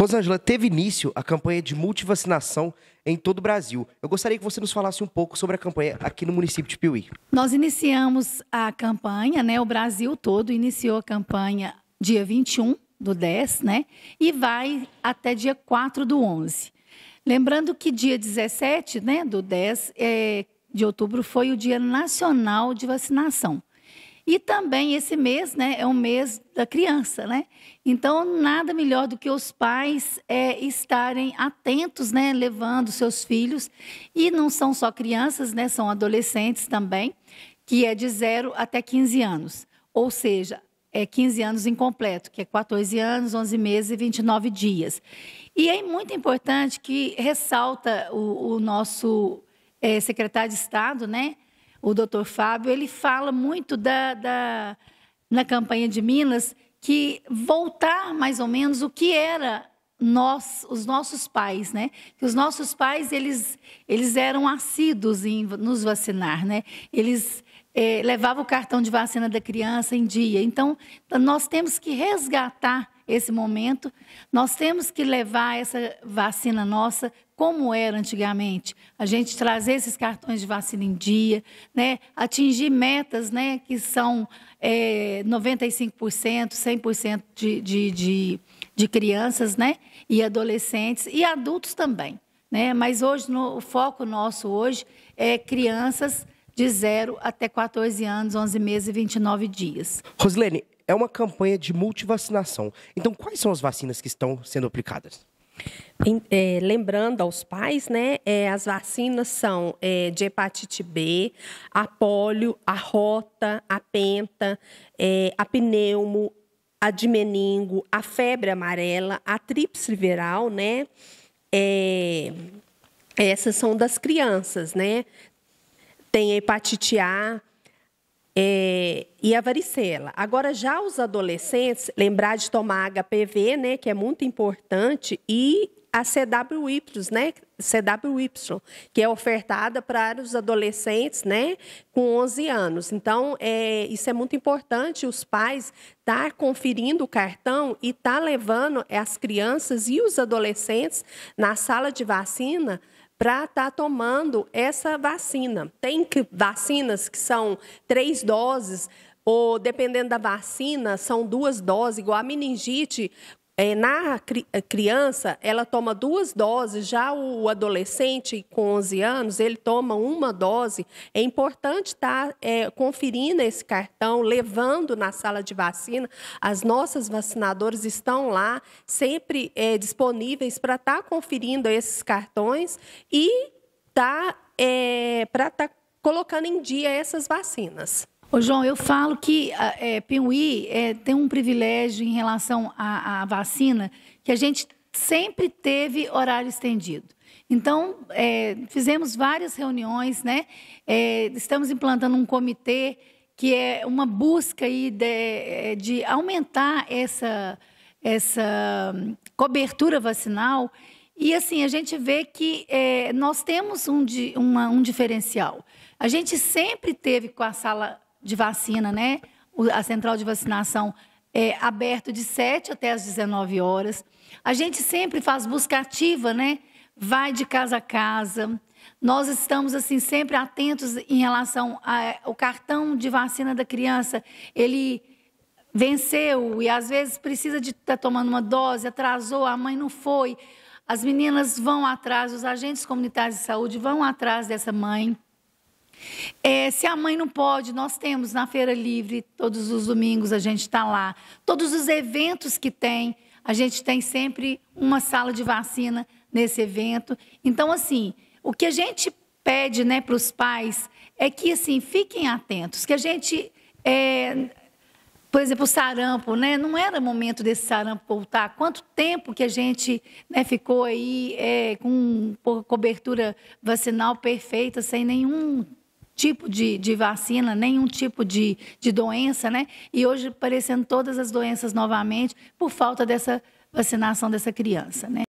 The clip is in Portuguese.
Rosângela, teve início a campanha de multivacinação em todo o Brasil. Eu gostaria que você nos falasse um pouco sobre a campanha aqui no município de Piuí. Nós iniciamos a campanha, né? O Brasil todo iniciou a campanha dia 21 do 10, né? E vai até dia 4 do 11. Lembrando que dia 17, né, do 10 é, de outubro foi o Dia Nacional de Vacinação. E também esse mês, né, é o mês da criança, né? Então nada melhor do que os pais é, estarem atentos, né, levando seus filhos e não são só crianças, né, são adolescentes também, que é de 0 até 15 anos. Ou seja, é 15 anos incompleto, que é 14 anos, 11 meses e 29 dias. E é muito importante que ressalta o, o nosso é, secretário de Estado, né, o doutor Fábio, ele fala muito da, da, na campanha de Minas que voltar mais ou menos o que era nós, os nossos pais, né? Que os nossos pais eles, eles eram assíduos em nos vacinar, né? Eles é, levavam o cartão de vacina da criança em dia. Então nós temos que resgatar esse momento. Nós temos que levar essa vacina nossa como era antigamente. A gente trazer esses cartões de vacina em dia, né? atingir metas né? que são é, 95%, 100% de, de, de, de crianças né? e adolescentes e adultos também. Né? Mas hoje, no, o foco nosso hoje é crianças de 0 até 14 anos, 11 meses e 29 dias. Roslene é uma campanha de multivacinação. Então, quais são as vacinas que estão sendo aplicadas? É, lembrando aos pais, né, é, as vacinas são é, de hepatite B, a polio, a rota, a penta, é, a pneumo, a de meningo, a febre amarela, a tríplice viral, né? É, essas são das crianças, né? Tem a hepatite A, é, e a varicela. Agora, já os adolescentes, lembrar de tomar HPV, né, que é muito importante, e a CWY, né, CWY, que é ofertada para os adolescentes, né, com 11 anos. Então, é, isso é muito importante os pais estar tá conferindo o cartão e estar tá levando as crianças e os adolescentes na sala de vacina para estar tá tomando essa vacina. Tem que, vacinas que são três doses, ou dependendo da vacina, são duas doses, igual a meningite, é, na cri eh, criança, ela toma duas doses, já o adolescente com 11 anos, ele toma uma dose. É importante estar tá, é, conferindo esse cartão, levando na sala de vacina. As nossas vacinadoras estão lá, sempre é, disponíveis para estar tá conferindo esses cartões e tá, é, para estar tá colocando em dia essas vacinas. Ô, João, eu falo que é, Piuí é, tem um privilégio em relação à, à, vacina que a gente sempre teve horário estendido. Então, é, fizemos várias reuniões, né? É, estamos implantando um comitê que é uma busca aí de, é, de aumentar essa, essa hum, cobertura vacinal. E assim, a gente vê que é, nós temos um, uma, um diferencial. A gente sempre teve com a sala de vacina, né? A central de vacinação é aberto de 7 até as 19 horas. A gente sempre faz busca ativa, né? Vai de casa a casa. Nós estamos assim sempre atentos em relação ao cartão de vacina da criança. Ele venceu e às vezes precisa de estar tá tomando uma dose, atrasou, a mãe não foi. As meninas vão atrás, os agentes comunitários de saúde vão atrás dessa mãe. É, se a mãe não pode, nós temos na Feira Livre, todos os domingos a gente está lá. Todos os eventos que tem, a gente tem sempre uma sala de vacina nesse evento. Então, assim, o que a gente pede né, para os pais é que, assim, fiquem atentos, que a gente. É, por exemplo, o sarampo, né? Não era momento desse sarampo voltar. Quanto tempo que a gente né, ficou aí é, com cobertura vacinal perfeita, sem nenhum tipo de, de vacina, nenhum tipo de, de doença, né? E hoje aparecendo todas as doenças novamente por falta dessa vacinação dessa criança, né?